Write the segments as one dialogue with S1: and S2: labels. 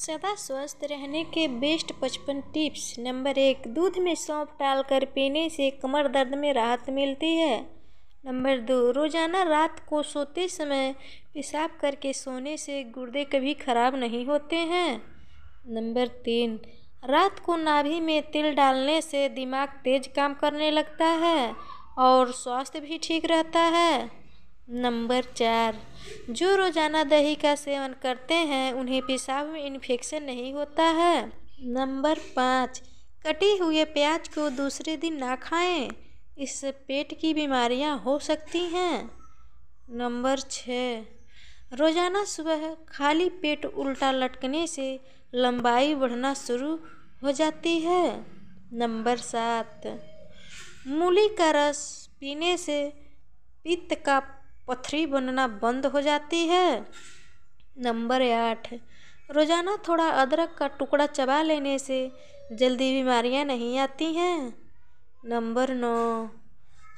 S1: सदा स्वस्थ रहने के बेस्ट पचपन टिप्स नंबर एक दूध में सौंफ डालकर पीने से कमर दर्द में राहत मिलती है नंबर दो रोज़ाना रात को सोते समय पेशाब करके सोने से गुर्दे कभी ख़राब नहीं होते हैं नंबर तीन रात को नाभि में तिल डालने से दिमाग तेज काम करने लगता है और स्वास्थ्य भी ठीक रहता है नंबर चार जो रोज़ाना दही का सेवन करते हैं उन्हें पेशाब में इन्फेक्शन नहीं होता है नंबर पाँच कटे हुए प्याज को दूसरे दिन ना खाएं इससे पेट की बीमारियां हो सकती हैं नंबर छः रोज़ाना सुबह खाली पेट उल्टा लटकने से लंबाई बढ़ना शुरू हो जाती है नंबर सात मूली का रस पीने से पित्त का पथरी बनना बंद हो जाती है नंबर आठ रोज़ाना थोड़ा अदरक का टुकड़ा चबा लेने से जल्दी बीमारियां नहीं आती हैं नंबर नौ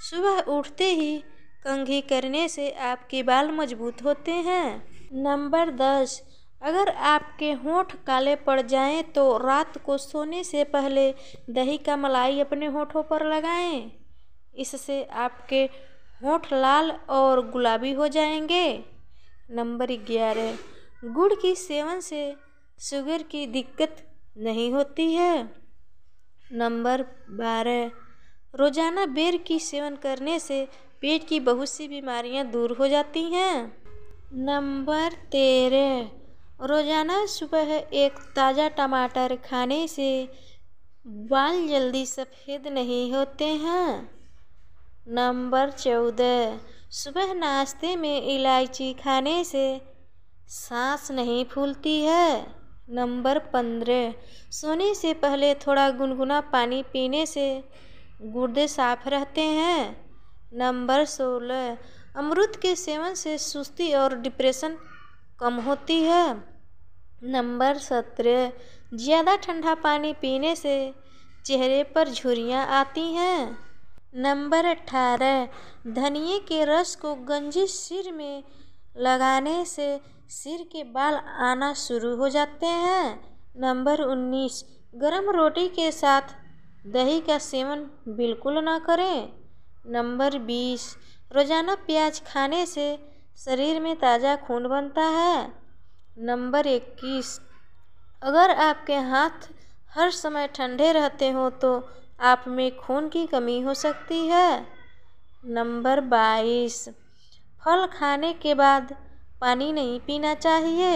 S1: सुबह उठते ही कंघी करने से आपके बाल मजबूत होते हैं नंबर दस अगर आपके होंठ काले पड़ जाएं तो रात को सोने से पहले दही का मलाई अपने होठों पर लगाएं इससे आपके होठ लाल और गुलाबी हो जाएंगे नंबर ग्यारह गुड़ की सेवन से शुगर की दिक्कत नहीं होती है नंबर बारह रोज़ाना बेर की सेवन करने से पेट की बहुत सी बीमारियां दूर हो जाती हैं नंबर तेरह रोज़ाना सुबह एक ताज़ा टमाटर खाने से बाल जल्दी सफ़ेद नहीं होते हैं नंबर चौदह सुबह नाश्ते में इलायची खाने से सांस नहीं फूलती है नंबर पंद्रह सोने से पहले थोड़ा गुनगुना पानी पीने से गुर्दे साफ रहते हैं नंबर सोलह अमरुद के सेवन से सुस्ती और डिप्रेशन कम होती है नंबर सत्रह ज़्यादा ठंडा पानी पीने से चेहरे पर झुरियाँ आती हैं नंबर अठारह धनिए के रस को गंजी सिर में लगाने से सिर के बाल आना शुरू हो जाते हैं नंबर उन्नीस गरम रोटी के साथ दही का सेवन बिल्कुल ना करें नंबर बीस रोज़ाना प्याज खाने से शरीर में ताज़ा खून बनता है नंबर इक्कीस अगर आपके हाथ हर समय ठंडे रहते हो तो आप में खून की कमी हो सकती है नंबर बाईस फल खाने के बाद पानी नहीं पीना चाहिए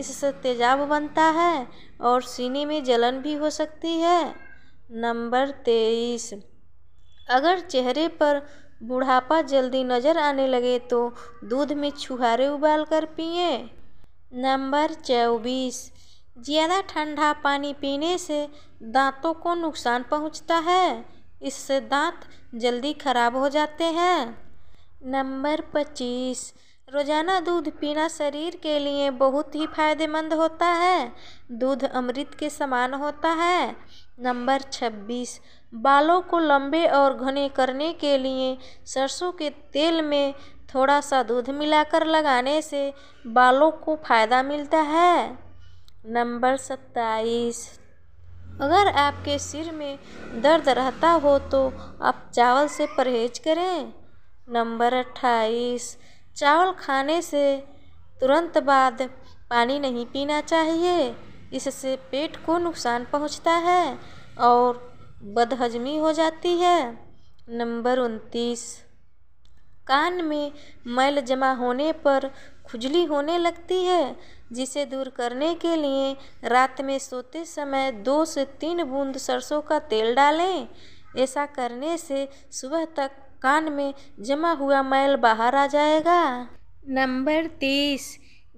S1: इससे तेजाब बनता है और सीने में जलन भी हो सकती है नंबर तेईस अगर चेहरे पर बुढ़ापा जल्दी नज़र आने लगे तो दूध में छुहारे उबाल कर पिए नंबर चौबीस ज़्यादा ठंडा पानी पीने से दांतों को नुकसान पहुँचता है इससे दांत जल्दी खराब हो जाते हैं नंबर पच्चीस रोज़ाना दूध पीना शरीर के लिए बहुत ही फायदेमंद होता है दूध अमृत के समान होता है नंबर छब्बीस बालों को लंबे और घने करने के लिए सरसों के तेल में थोड़ा सा दूध मिलाकर लगाने से बालों को फायदा मिलता है नंबर सत्ताईस अगर आपके सिर में दर्द रहता हो तो आप चावल से परहेज करें नंबर अट्ठाईस चावल खाने से तुरंत बाद पानी नहीं पीना चाहिए इससे पेट को नुकसान पहुंचता है और बदहजमी हो जाती है नंबर उनतीस कान में मैल जमा होने पर खुजली होने लगती है जिसे दूर करने के लिए रात में सोते समय दो से तीन बूंद सरसों का तेल डालें ऐसा करने से सुबह तक कान में जमा हुआ मैल बाहर आ जाएगा नंबर तीस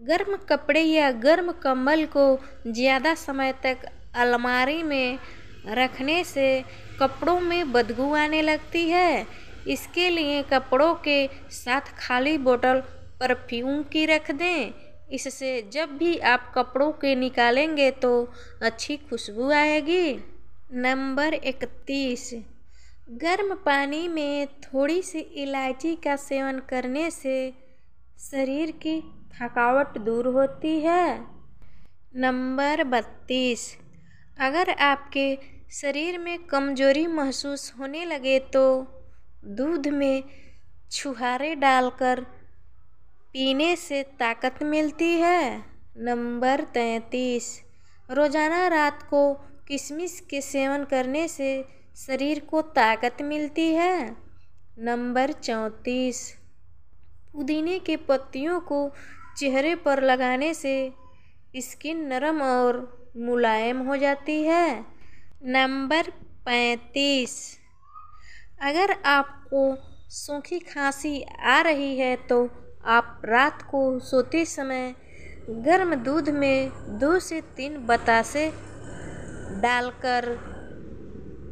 S1: गर्म कपड़े या गर्म कम्बल को ज़्यादा समय तक अलमारी में रखने से कपड़ों में बदबू आने लगती है इसके लिए कपड़ों के साथ खाली बोतल परफ्यूम की रख दें इससे जब भी आप कपड़ों के निकालेंगे तो अच्छी खुशबू आएगी नंबर इकतीस गर्म पानी में थोड़ी सी इलायची का सेवन करने से शरीर की थकावट दूर होती है नंबर बत्तीस अगर आपके शरीर में कमजोरी महसूस होने लगे तो दूध में छुहारे डालकर पीने से ताकत मिलती है नंबर तैंतीस रोज़ाना रात को किशमिश के सेवन करने से शरीर को ताकत मिलती है नंबर चौंतीस पुदीने के पत्तियों को चेहरे पर लगाने से स्किन नरम और मुलायम हो जाती है नंबर पैंतीस अगर आपको सूखी खांसी आ रही है तो आप रात को सोते समय गर्म दूध में दो से तीन बतासे डालकर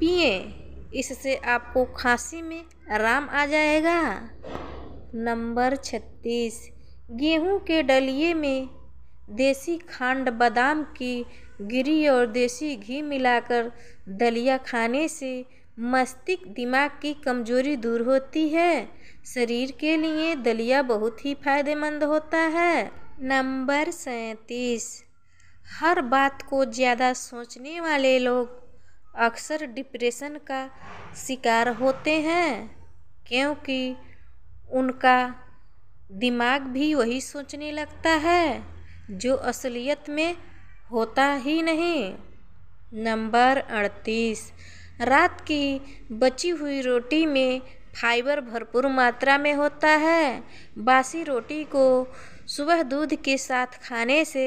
S1: पिए इससे आपको खांसी में आराम आ जाएगा नंबर छत्तीस गेहूं के डलिए में देसी खांड बादाम की गिरी और देसी घी मिलाकर दलिया खाने से मस्तिष्क दिमाग की कमज़ोरी दूर होती है शरीर के लिए दलिया बहुत ही फायदेमंद होता है नंबर सैंतीस हर बात को ज़्यादा सोचने वाले लोग अक्सर डिप्रेशन का शिकार होते हैं क्योंकि उनका दिमाग भी वही सोचने लगता है जो असलियत में होता ही नहीं नंबर अड़तीस रात की बची हुई रोटी में फाइबर भरपूर मात्रा में होता है बासी रोटी को सुबह दूध के साथ खाने से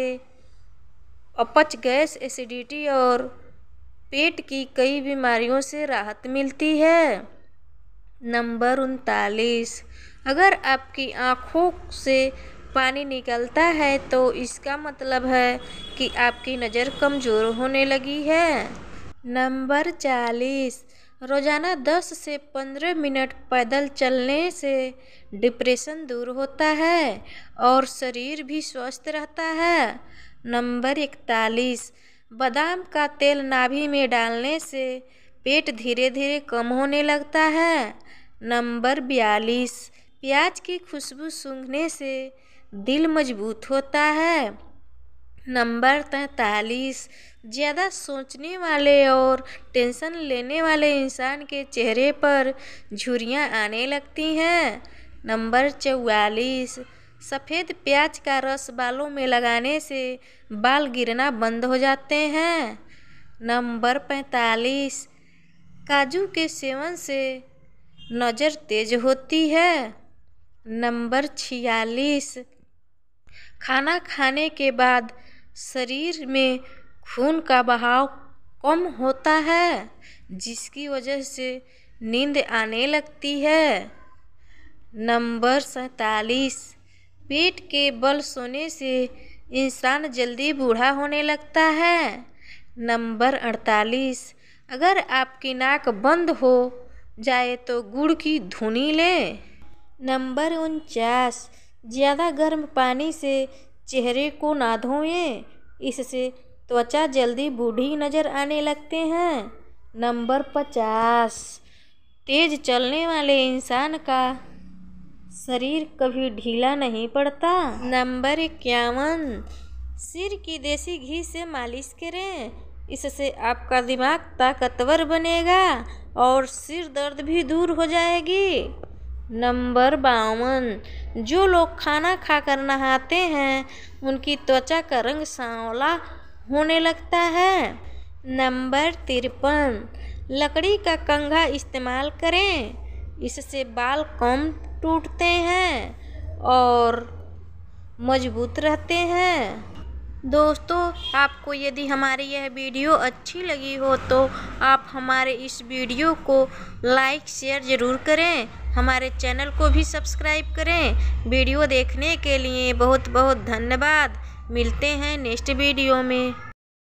S1: अपच गैस एसिडिटी और पेट की कई बीमारियों से राहत मिलती है नंबर उनतालीस अगर आपकी आँखों से पानी निकलता है तो इसका मतलब है कि आपकी नज़र कमज़ोर होने लगी है नंबर चालीस रोजाना दस से पंद्रह मिनट पैदल चलने से डिप्रेशन दूर होता है और शरीर भी स्वस्थ रहता है नंबर इकतालीस बादाम का तेल नाभि में डालने से पेट धीरे धीरे कम होने लगता है नंबर बयालीस प्याज की खुशबू सूंघने से दिल मजबूत होता है नंबर तैंतालीस ज़्यादा सोचने वाले और टेंशन लेने वाले इंसान के चेहरे पर झुरियाँ आने लगती हैं नंबर चौवालीस सफ़ेद प्याज का रस बालों में लगाने से बाल गिरना बंद हो जाते हैं नंबर पैंतालीस काजू के सेवन से नज़र तेज होती है नंबर छियालीस खाना खाने के बाद शरीर में खून का बहाव कम होता है जिसकी वजह से नींद आने लगती है नंबर सैतालीस पेट के बल सोने से इंसान जल्दी बूढ़ा होने लगता है नंबर अड़तालीस अगर आपकी नाक बंद हो जाए तो गुड़ की धुनी लें नंबर उनचास ज़्यादा गर्म पानी से चेहरे को ना धोएं इससे त्वचा जल्दी बूढ़ी नज़र आने लगते हैं नंबर पचास तेज चलने वाले इंसान का शरीर कभी ढीला नहीं पड़ता नंबर इक्यावन सिर की देसी घी से मालिश करें इससे आपका दिमाग ताकतवर बनेगा और सिर दर्द भी दूर हो जाएगी नंबर बावन जो लोग खाना खाकर नहाते हैं उनकी त्वचा का रंग सांवला होने लगता है नंबर तिरपन लकड़ी का कंघा इस्तेमाल करें इससे बाल कम टूटते हैं और मजबूत रहते हैं दोस्तों आपको यदि हमारी यह वीडियो अच्छी लगी हो तो आप हमारे इस वीडियो को लाइक शेयर ज़रूर करें हमारे चैनल को भी सब्सक्राइब करें वीडियो देखने के लिए बहुत बहुत धन्यवाद मिलते हैं नेक्स्ट वीडियो में